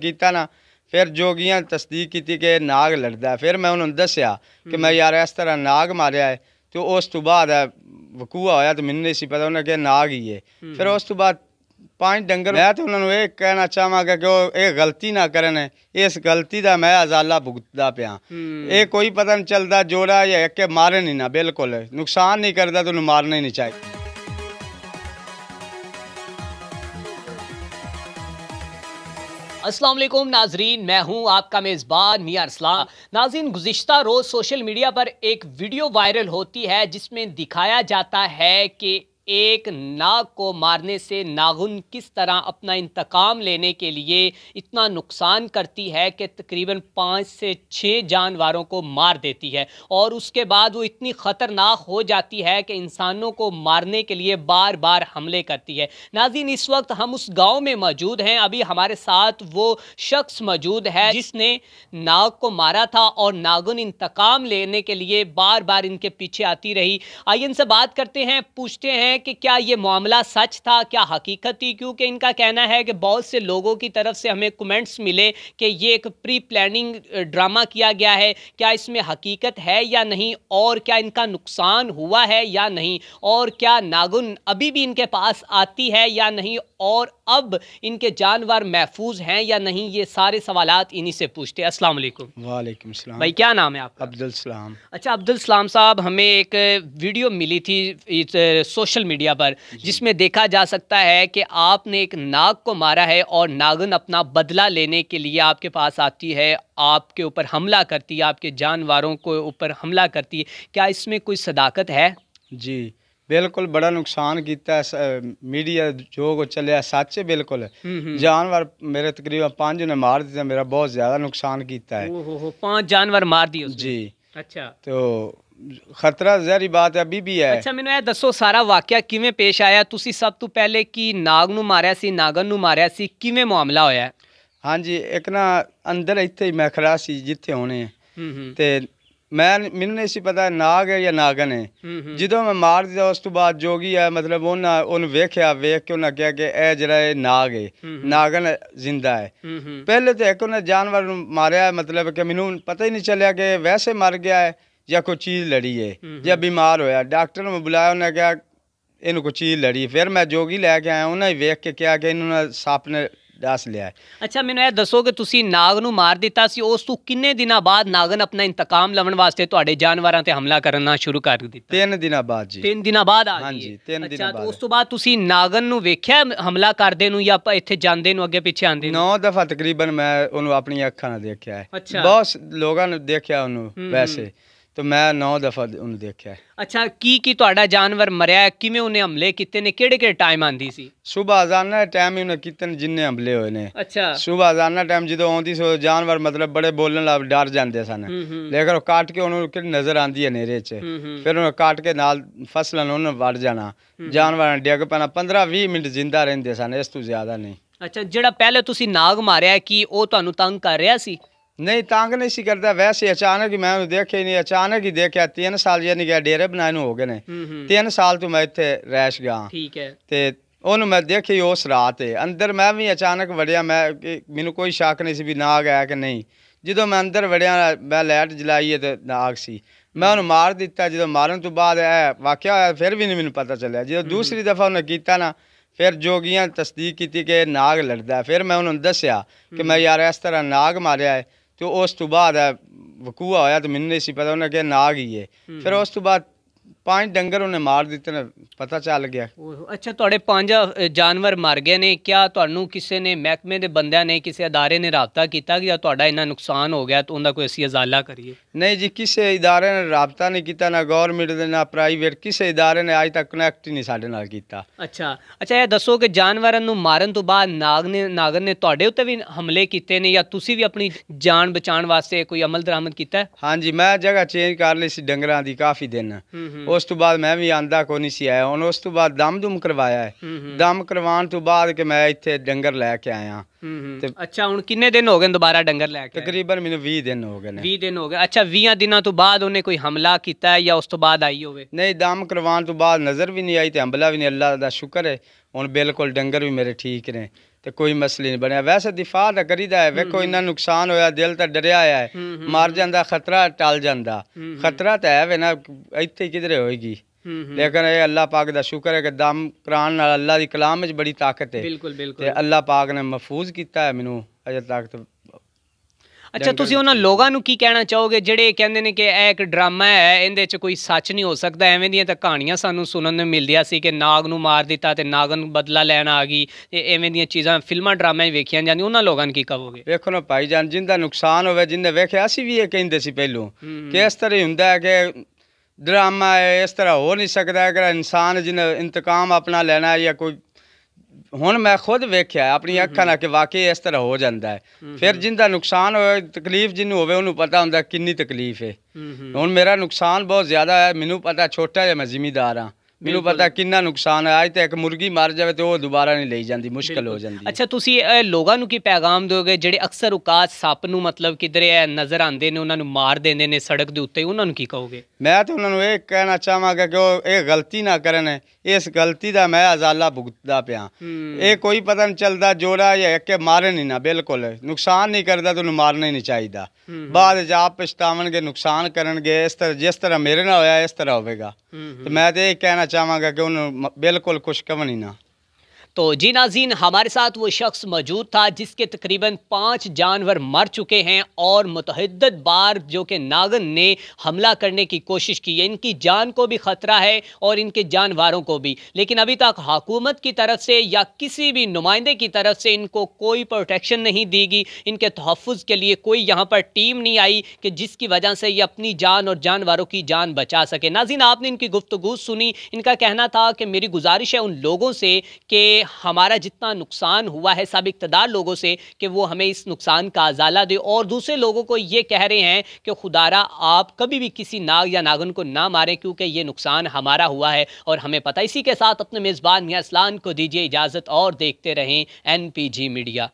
ਕੀਤਾ ਨਾ ਫਿਰ ਜੋਗੀਆਂ ਤਸਦੀਕ ਕੀਤੀ ਕਿ ਨਾਗ ਲੜਦਾ ਫਿਰ ਮੈਂ ਉਹਨਾਂ ਨੂੰ ਦੱਸਿਆ ਕਿ ਮੈਂ ਯਾਰ ਇਸ ਤਰ੍ਹਾਂ ਨਾਗ ਮਾਰਿਆ ਹੈ ਤੇ ਉਸ ਤੋਂ ਬਾਅਦ ਵਕੂਆ ਹੋਇਆ ਤੇ ਮੈਨੂੰ ਨਹੀਂ ਸੀ ਪਤਾ ਉਹਨਾਂ ਕਿ ਨਾਗ ਹੀ ਹੈ ਫਿਰ ਉਸ ਤੋਂ ਬਾਅਦ ਪੰਜ ਡੰਗਰ ਮੈਂ ਤੇ ਉਹਨਾਂ ਨੂੰ ਇਹ ਕਹਿਣਾ ਚਾਹਾਂਗਾ ਕਿ ਉਹ ਇਹ ਗਲਤੀ ਨਾ ਕਰਨ ਇਸ ਗਲਤੀ ਦਾ ਮੈਂ ਅਜ਼ਾਲਾ ਭੁਗਤਦਾ ਪਿਆ ਇਹ ਕੋਈ ਪਤਾ ਨਹੀਂ ਚੱਲਦਾ ਜੋੜਾ ਜਾਂ ਕਿ ਮਾਰਨ ਹੀ ਨਾ ਬਿਲਕੁਲ ਨੁਕਸਾਨ ਨਹੀਂ ਕਰਦਾ ਤੁਹਾਨੂੰ ਮਾਰਨਾ ਹੀ ਨਹੀਂ ਚਾਹੀਦਾ अस्सलाम वालेकुम नाजरीन मैं हूं आपका मेज़बान मियाँ अरसलाम नाजरीन गुज्तर रोज़ सोशल मीडिया पर एक वीडियो वायरल होती है जिसमें दिखाया जाता है कि एक नाग को मारने से नागुन किस तरह अपना इंतकाम लेने के लिए इतना नुकसान करती है कि तकरीबन पाँच से छः जानवरों को मार देती है और उसके बाद वो इतनी ख़तरनाक हो जाती है कि इंसानों को मारने के लिए बार बार हमले करती है नाजिन इस वक्त हम उस गाँव में मौजूद हैं अभी हमारे साथ वो शख्स मौजूद है जिसने नाग को मारा था और नागुन इंतकाम लेने के लिए बार बार इनके पीछे आती रही आइए इनसे बात करते हैं पूछते हैं कि क्या ये मामला सच था क्या हकीकत थी क्योंकि इनका कहना है कि बहुत से लोगों की तरफ से हमें कमेंट्स मिले कि ये एक प्री प्लानिंग ड्रामा किया गया है क्या इसमें हकीकत है या नहीं और क्या इनका नुकसान हुआ है या नहीं और क्या नागुन अभी भी इनके पास आती है या नहीं और अब इनके जानवर महफूज हैं या नहीं ये सारे सवाल इन्हीं से पूछते हैं अस्सलाम वालेकुम वालेकुम भाई क्या नाम है आपका अब्दुल सलाम अच्छा अब्दुल सलाम साहब हमें एक वीडियो मिली थी सोशल सोशल मीडिया पर जिसमें देखा जा सकता है कि आपने एक नाग को मारा है और नागन अपना बदला लेने के लिए आपके पास आती है आपके ऊपर हमला करती है आपके जानवरों के ऊपर हमला करती है क्या इसमें कोई सदाकत है जी बिल्कुल बड़ा नुकसान किया मीडिया जो कुछ चलिया सच बिल्कुल हम्म, हम्म। जानवर मेरे तकरीबन पांच ने मार दिया मेरा बहुत ज्यादा नुकसान किया है पांच जानवर मार दिए जी अच्छा तो ਖਤਰਾ ਜ਼ਹਿਰੀ ਬਾਤ ਹੈ ਅਭੀ ਵੀ ਹੈ ਅੱਛਾ ਮੈਨੂੰ ਇਹ ਦੱਸੋ ਸਾਰਾ ਵਾਕਿਆ ਕਿਵੇਂ ਪੇਸ਼ ਆਇਆ ਤੁਸੀਂ ਸਭ ਤੋਂ ਪਹਿਲੇ ਕੀ ਨਾਗ ਨੂੰ ਮਾਰਿਆ ਸੀ ਨਾਗਨ ਨੂੰ ਮਾਰਿਆ ਸੀ ਕਿਵੇਂ ਮਾਮਲਾ ਹੋਇਆ ਹਾਂਜੀ ਇੱਕ ਨਾ ਅੰਦਰ ਇੱਥੇ ਹੀ ਖੜਾ ਸੀ ਜਿੱਥੇ ਹੋਣੇ ਹੂੰ ਹੂੰ ਤੇ ਮੈਂ ਮੈਨੂੰ ਨਹੀਂ ਸੀ ਪਤਾ ਨਾਗ ਹੈ ਜਾਂ ਨਾਗਨ ਹੈ ਜਦੋਂ ਮੈਂ ਮਾਰ ਦਿੱਤਾ ਉਸ ਤੋਂ ਬਾਅਦ ਜੋਗੀ ਆ ਮਤਲਬ ਉਹਨਾਂ ਉਹਨੂੰ ਵੇਖਿਆ ਵੇਖ ਕੇ ਉਹਨਾਂ ਕਿਹਾ ਕਿ ਇਹ ਜਿਹੜਾ ਇਹ ਨਾਗ ਹੈ ਨਾਗਨ ਜ਼ਿੰਦਾ ਹੈ ਪਹਿਲੇ ਤੇ ਇੱਕ ਉਹਨਾਂ ਜਾਨਵਰ ਨੂੰ ਮਾਰਿਆ ਮਤਲਬ ਕਿ ਮੈਨੂੰ ਪਤਾ ਹੀ ਨਹੀਂ ਚੱਲਿਆ ਕਿ ਵੈਸੇ ਮਰ ਗਿਆ ਹੈ ਜਾਂ ਕੋਈ ਚੀਜ਼ ਲੜੀ ਏ ਜਾਂ ਬਿਮਾਰ ਹੋਇਆ ਡਾਕਟਰ ਨੂੰ ਬੁਲਾਇਆ ਉਹਨੇ ਕਿਹਾ ਇਹਨੂੰ ਕੋਈ ਚੀਜ਼ ਲੜੀ ਫਿਰ ਮੈਂ ਜੋਗੀ ਲੈ ਕੇ ਆਇਆ ਉਹਨਾਂ ਹੀ ਵੇਖ ਕੇ ਕਿਹਾ ਕਿ ਇਹਨੂੰ ਸੱਪ ਨੇ ਦੱਸ ਲਿਆ ਅੱਛਾ ਮੈਨੂੰ ਇਹ ਦੱਸੋ ਕਿ ਤੁਸੀਂ ਨਾਗ ਨੂੰ ਮਾਰ ਦਿੱਤਾ ਸੀ ਉਸ ਤੋਂ ਕਿੰਨੇ ਦਿਨਾਂ ਬਾਅਦ ਨਾਗਨ ਆਪਣਾ ਇੰਤਕਾਮ ਲਵਣ ਵਾਸਤੇ ਤੁਹਾਡੇ ਜਾਨਵਰਾਂ ਤੇ ਹਮਲਾ ਕਰਨਾ ਸ਼ੁਰੂ ਕਰ ਦਿੱਤਾ ਤਿੰਨ ਦਿਨਾਂ ਬਾਅਦ ਜੀ ਤਿੰਨ ਦਿਨਾਂ ਬਾਅਦ ਆ ਗਈ ਹਾਂਜੀ ਤਿੰਨ ਦਿਨਾਂ ਬਾਅਦ ਉਸ ਤੋਂ ਬਾਅਦ ਤੁਸੀਂ ਨਾਗਨ ਨੂੰ ਵੇਖਿਆ ਹਮਲਾ ਕਰਦੇ ਨੂੰ ਜਾਂ ਇੱਥੇ ਜਾਂਦੇ ਨੂੰ ਅੱਗੇ ਪਿੱਛੇ ਆਂਦੇ ਨੂੰ 9 ਦਫਾ ਤਕਰੀਬਨ ਮੈਂ ਉਹਨੂੰ ਆਪਣੀ ਅੱਖਾਂ ਨਾਲ ਦੇਖਿਆ ਹੈ ਬਹੁਤ ਲੋਕਾਂ ਨੇ ਦੇਖਿਆ ਉਹਨੂੰ ਵੈਸੇ ਤੇ ਮੈਂ 9 ਦਫਾ ਉਹਨੂੰ ਦੇਖਿਆ ਹੈ। ਅੱਛਾ ਕੀ ਕੀ ਤੁਹਾਡਾ ਜਾਨਵਰ ਮਰਿਆ ਹੈ? ਕਿਵੇਂ ਉਹਨੇ ਹਮਲੇ ਕੀਤੇ ਨੇ ਕਿਹੜੇ ਕਿਹੜੇ ਟਾਈਮ ਆਂਦੀ ਸੀ ਸਵੇਰ ਅਜ਼ਾਨਾ ਟਾਈਮ ਹੀ ਉਹਨੇ ਕੀਤੇ ਜਿੰਨੇ ਹਮਲੇ ਹੋਏ ਨੇ ਅੱਛਾ ਸਵੇਰ ਅਜ਼ਾਨਾ ਟਾਈਮ ਜਦੋਂ ਆਉਂਦੀ ਸੋ ਜਾਨਵਰ ਮਤਲਬ ਬੜੇ ਬੋਲਣ ਲੱਗ ਡਰ ਜਾਂਦੇ ਸਨ ਲੇਕਰ ਲੇਕਿਨ ਉਹ ਕਾਟ ਕੇ ਉਹਨੂੰ ਕਿਹੜੀ ਨਜ਼ਰ ਆਂਦੀ ਹੈ ਨੇਰੇ 'ਚ ਫਿਰ ਉਹਨੂੰ ਕਾਟ ਕੇ ਨਾਲ ਫਸਲਾਂ ਨੂੰ ਉਹਨੇ ਵੜ ਜਾਣਾ ਜਾਨਵਰਾਂ ਨੇ ਡਿੱਗ ਪੈਣਾ 15-20 ਮਿੰਟ ਜ਼ਿੰਦਾ ਰਹਿੰਦੇ ਸਨ ਇਸ ਤੋਂ ਜ਼ਿਆਦਾ ਨਹੀਂ ਅੱਛਾ ਜਿਹੜਾ ਪਹਿਲੇ ਤੁਸੀਂ ਨਾਗ ਮਾਰਿਆ ਹੈ, ਕੀ ਉਹ ਤੁਹਾਨੂੰ ਤੰਗ ਕਰ ਰਿਹਾ ਸੀ नहीं तंग नहीं सी करता वैसे अचानक ही मैं देखे ही नहीं अचानक ही देखा तीन साल यानी कि डेरे बनाए हो गए ने तीन साल तो मैं इतने रैश गया ठीक है ते ਉਹਨੂੰ ਮੈਂ ਦੇਖੀ ਉਸ ਰਾਤ ਅੰਦਰ ਮੈਂ ਵੀ ਅਚਾਨਕ ਵੜਿਆ ਮੈਂ ਮੈਨੂੰ ਕੋਈ ਸ਼ੱਕ ਨਹੀਂ ਸੀ ਵੀ ਨਾਗ ਆਇਆ ਕਿ ਨਹੀਂ ਜਦੋਂ ਮੈਂ ਅੰਦਰ ਵੜਿਆ ਮੈਂ ਲਾਈਟ ਜਲਾਈ ਤੇ ਨਾਗ ਸੀ ਮੈਂ ਉਹਨੂੰ ਮਾਰ ਦਿੱਤਾ ਜਦੋਂ ਮਾਰਨ ਤੋਂ ਬਾਅਦ ਇਹ ਵਾਕਿਆ ਹੋਇਆ ਫਿਰ ਵੀ ਨਹੀਂ ਮੈਨੂੰ ਪਤਾ ਚੱਲਿਆ ਜਦੋਂ ਦੂਸਰੀ ਦਫਾ ਉਹਨੇ ਕੀਤਾ ਨਾ ਫਿਰ ਜੋਗੀਆਂ ਤਸਦੀਕ ਕੀਤੀ ਕਿ ਨਾਗ ਲੜਦਾ ਫਿਰ ਮੈਂ ਉਹਨੂੰ ਦੱਸਿਆ ਕਿ ਮੈਂ ਯਾਰ ਇਸ ਤਰ੍ਹਾਂ ਨਾਗ ਮਾਰਿਆ ਹੈ ਤੇ ਉਸ ਤੋਂ ਬਾਅਦ ਵਕੂਆ ਹੋਇਆ ਤੇ ਮੈਨੂੰ ਨਹੀਂ ਸੀ ਪਤਾ ਉਹਨੇ ਕਿਹਾ ਨਾਗ ਹੀ ਹੈ ਫਿਰ ਉਸ ਤੋਂ ਬਾਅਦ ਪੰਜ ਡੰਗਰ ਉਹਨੇ ਮਾਰ ਦਿੱਤੇ ਨੇ ਪਤਾ ਚੱਲ ਗਿਆ ਉਹ ਅੱਛਾ ਤੁਹਾਡੇ ਪੰਜ ਜਾਨਵਰ ਮਰ ਗਏ ਨੇ ਕਿਆ ਤੁਹਾਨੂੰ ਕਿਸੇ ਨੇ ਮਹਿਕਮੇ ਦੇ ਬੰਦਿਆਂ ਨੇ ਕਿਸੇ ਅਦਾਰੇ ਨੇ ਰਾਬਤਾ ਕੀਤਾ ਕਿ ਤੁਹਾਡਾ ਇੰਨਾ ਨੁਕਸਾਨ ਹੋ ਗਿਆ ਤਾਂ ਉਹਦਾ ਕੋਈ ਅਸੀਂ ਅਜ਼ਾਲਾ ਕਰੀਏ ਨਹੀਂ ਜੀ ਕਿਸੇ ادارے ਨੇ ਰਾਬਤਾ ਨਹੀਂ ਕੀਤਾ ਨਾ ਗਵਰਨਮੈਂਟ ਦੇ ਨਾ ਪ੍ਰਾਈਵੇਟ ਕਿਸੇ ادارے ਨੇ ਅੱਜ ਤੱਕ ਕਨੈਕਟ ਹੀ ਨਹੀਂ ਸਾਡੇ ਨਾਲ ਕੀਤਾ ਅੱਛਾ ਅੱਛਾ ਇਹ ਦੱਸੋ ਕਿ ਜਾਨਵਰਾਂ ਨੂੰ ਮਾਰਨ ਤੋਂ ਬਾਅਦ ਨਾਗ ਨੇ ਨਾਗਰ ਨੇ ਤੁਹਾਡੇ ਉੱਤੇ ਵੀ ਹਮਲੇ ਕੀਤੇ ਨੇ ਜਾਂ ਤੁਸੀਂ ਵੀ ਆਪਣੀ ਜਾਨ ਬਚਾਉਣ ਵਾਸਤੇ ਕੋਈ ਅਮਲ ਦਰਾਮਦ ਕੀਤਾ ਹੈ? ਹਾਂਜੀ ਮੈਂ ਜਗ੍ਹਾ ਚੇਂਜ ਕਰ ਲਈ ਸੀ ਡੰਗਰਾਂ ਦੀ ਕਾਫੀ ਦਿਨ ਹੂੰ ਉਸ ਤੋਂ ਬਾਅਦ ਮੈਂ ਵੀ ਆਂਦਾ ਕੋ ਨਹੀਂ ਸੀ ਆਇਆ ਹੁਣ ਉਸ ਤੋਂ ਬਾਅਦ ਦਮ ਦੁਮ ਕਰਵਾਇਆ ਹੈ ਦਮ ਕਰਵਾਉਣ ਤੋਂ ਬਾਅਦ ਕਿ ਮੈਂ ਇੱਥੇ ਡੰਗਰ ਲੈ ਕੇ ਆਇਆ ਤੇ ਅੱਛਾ ਹੁਣ ਕਿੰਨੇ ਦਿਨ ਹੋ ਗਏ ਦੁਬਾਰਾ ਡੰਗਰ ਲੈ ਕੇ ਤਕਰੀਬਨ ਮੈਨੂੰ 20 ਦਿਨ ਹੋ ਗਏ ਨੇ 20 ਦਿਨ ਹੋ ਗਏ ਅੱਛਾ 20 ਦਿਨਾਂ ਤੋਂ ਬਾਅਦ ਉਹਨੇ ਕੋਈ ਹਮਲਾ ਕੀਤਾ ਹੈ ਜਾਂ ਉਸ ਤੋਂ ਬਾਅਦ ਆਈ ਹੋਵੇ ਨਹੀਂ ਦਮ ਕਰਵਾਉਣ ਤੋਂ ਬਾਅਦ ਨਜ਼ਰ ਵੀ ਨਹੀਂ ਆਈ ਤੇ ਹਮਲਾ ਵੀ ਨਹੀਂ ਅੱਲਾ ਦਾ ਸ਼ੁਕਰ ਹੈ ਹੁਣ ਬਿਲਕੁਲ ਡੰਗਰ ਵੀ ਮੇਰੇ ਠੀਕ ਨੇ तो कोई मसले नहीं बने वैसे दिफा तो करीद है हम्म, वेखो हम्म। इन्ना नुकसान होया दिल तो डरिया है मर हम्म, जाता खतरा टल जाता खतरा तो है वे ना इतने किधरे होगी लेकिन ये अल्लाह पाक का शुक्र है कि दम करान अल्लाह की कलाम बड़ी ताकत है अल्लाह पाक ने महफूज किया है मैनू अजे ताकत तो ਅੱਛਾ ਤੁਸੀਂ ਉਹਨਾਂ ਲੋਕਾਂ ਨੂੰ ਕੀ ਕਹਿਣਾ ਚਾਹੋਗੇ ਜਿਹੜੇ ਕਹਿੰਦੇ ਨੇ ਕਿ ਇਹ ਇੱਕ ਡਰਾਮਾ ਹੈ ਇਹਦੇ 'ਚ ਕੋਈ ਸੱਚ ਨਹੀਂ ਹੋ ਸਕਦਾ ਐਵੇਂ ਦੀਆਂ ਤਾਂ ਕਹਾਣੀਆਂ ਸਾਨੂੰ ਸੁਣਨ ਨੂੰ ਮਿਲਦੀਆਂ ਸੀ ਕਿ ਨਾਗ ਨੂੰ ਮਾਰ ਦਿੱਤਾ ਤੇ ਨਾਗਨ ਬਦਲਾ ਲੈਣ ਆ ਗਈ ਤੇ ਐਵੇਂ ਦੀਆਂ ਚੀਜ਼ਾਂ ਫਿਲਮਾਂ ਡਰਾਮਾ ਹੀ ਵੇਖੀਆਂ ਜਾਂਦੀਆਂ ਉਹਨਾਂ ਲੋਕਾਂ ਨੂੰ ਕੀ ਕਹੋਗੇ ਵੇਖੋ ਨਾ ਭਾਈ ਜਾਨ ਜਿੰਦਾ ਨੁਕਸਾਨ ਹੋਵੇ ਜਿੰਨੇ ਵੇਖਿਆ ਅਸੀਂ ਵੀ ਇਹ ਕਹਿੰਦੇ ਸੀ ਪਹਿਲੋਂ ਕਿ ਇਸ ਤਰ੍ਹਾਂ ਹੁੰਦਾ ਹੈ ਕਿ ਡਰਾਮਾ ਇਸ ਤਰ੍ਹਾਂ ਹੋ ਨਹੀਂ ਸਕਦਾ ਅਗਰ ਇਨਸਾਨ ਜਿੰਨੇ ਇੰਤਕਾਮ ਆਪਣਾ ਲੈਣਾ ਹੈ ਜਾਂ ਕੋਈ ਹੁਣ ਮੈਂ ਖੁਦ ਵੇਖਿਆ ਆਪਣੀ ਅੱਖਾਂ ਨਾਲ ਕਿ ਵਾਕਈ ਇਸ ਤਰ੍ਹਾਂ ਹੋ ਜਾਂਦਾ ਹੈ ਫਿਰ ਜਿੰਦਾ ਨੁਕਸਾਨ ਹੋਵੇ ਤਕਲੀਫ ਜਿੰਨੂੰ ਹੋਵੇ ਉਹਨੂੰ ਪਤਾ ਹੁੰਦਾ ਕਿੰਨੀ ਤਕਲੀਫ ਹੈ ਹੁਣ ਮੇਰਾ ਨੁਕਸਾਨ ਬਹੁਤ ਜ਼ਿਆਦਾ ਹੈ ਮੈਨੂੰ ਪਤਾ ਛੋਟਾ ਜਿਹਾ ਮੈਂ ਜ਼ਿੰਮੇਦਾਰ ਹਾਂ ਮੈਨੂੰ ਪਤਾ ਕਿੰਨਾ ਨੁਕਸਾਨ ਹੈ ਅੱਜ ਤੇ ਇੱਕ ਮੁਰਗੀ ਮਰ ਜਾਵੇ ਤੇ ਉਹ ਦੁਬਾਰਾ ਨਹੀਂ ਲਈ ਜਾਂਦੀ ਮੁਸ਼ਕਲ ਹੋ ਜਾਂਦੀ ਅੱਛਾ ਤੁਸੀਂ ਲੋਕਾਂ ਨੂੰ ਕੀ ਪੈਗਾਮ ਦਿਓਗੇ ਜਿਹੜੇ ਅਕਸਰ ਉਕਾਸ ਸੱਪ ਨੂੰ ਮਤਲਬ ਕਿਧਰੇ ਨਜ਼ਰ ਆਂਦੇ ਨੇ ਉਹਨਾਂ ਨੂੰ ਮਾਰ ਦਿੰਦੇ ਨੇ ਸੜਕ ਦੇ ਉੱਤੇ ਉਹਨਾਂ ਨੂੰ ਕੀ ਕਹੋਗੇ ਮੈਂ ਤਾਂ ਉਹਨਾਂ ਨੂੰ ਇਹ ਕਹਿਣਾ ਚਾਹਾਂਗਾ ਕਿ ਉਹ ਇਹ ਗਲਤੀ ਨਾ ਕਰਨ ਇਸ ਗਲਤੀ ਦਾ ਮੈਂ ਅਜ਼ਾਲਾ ਭੁਗਤਦਾ ਪਿਆ ਇਹ ਕੋਈ ਪਤਾ ਨਹੀਂ ਚੱਲਦਾ ਜੋੜਾ ਜਾਂ ਕਿ ਮਾਰੇ ਨਹੀਂ ਨਾ ਬਿਲਕੁਲ ਨੁਕਸਾਨ ਨਹੀਂ ਕਰਦਾ ਤੁਹਾਨੂੰ ਮਾਰਨਾ ਹੀ ਨਹੀਂ ਚਾਹੀਦਾ ਬਾਅਦ ਜਾ ਪਛਤਾਵਣਗੇ ਨੁਕਸਾਨ ਕਰਨਗੇ ਇਸ ਤਰ੍ਹਾਂ ਜਿਸ ਤਰ੍ਹਾਂ ਮੇਰੇ ਨਾਲ ਹੋਇਆ ਇਸ ਤਰ੍ਹਾਂ ਹੋਵੇਗਾ ਤੇ ਮੈਂ ਤੇ ਇਹ ਕਹਿਣਾ ਚਾਹਾਂਗਾ ਕਿ ਉਹਨੂੰ ਬਿਲਕੁਲ ਕੁਝ ਕਵਣੀ ਨਾ तो जी नाजीन हमारे साथ वो शख्स मौजूद था जिसके तकरीबन पाँच जानवर मर चुके हैं और मतहद बार जो कि नागन ने हमला करने की कोशिश की है इनकी जान को भी ख़तरा है और इनके जानवरों को भी लेकिन अभी तक हकूमत की तरफ से या किसी भी नुमाइंदे की तरफ से इनको कोई प्रोटेक्शन नहीं देगी इनके तहफ़ के लिए कोई यहाँ पर टीम नहीं आई कि जिसकी वजह से ये अपनी जान और जानवरों की जान बचा सके नाजीन आपने इनकी गुफ्तु सुनी इनका कहना था कि मेरी गुजारिश है उन लोगों से कि हमारा जितना नुकसान हुआ है सब इकतदार लोगों से कि वो हमें इस नुकसान का अजाला दे और दूसरे लोगों को ये कह रहे हैं कि खुदारा आप कभी भी किसी नाग या नागन को ना मारें क्योंकि ये नुकसान हमारा हुआ है और हमें पता इसी के साथ अपने मेज़बान या इस्लान को दीजिए इजाज़त और देखते रहें एन पी जी मीडिया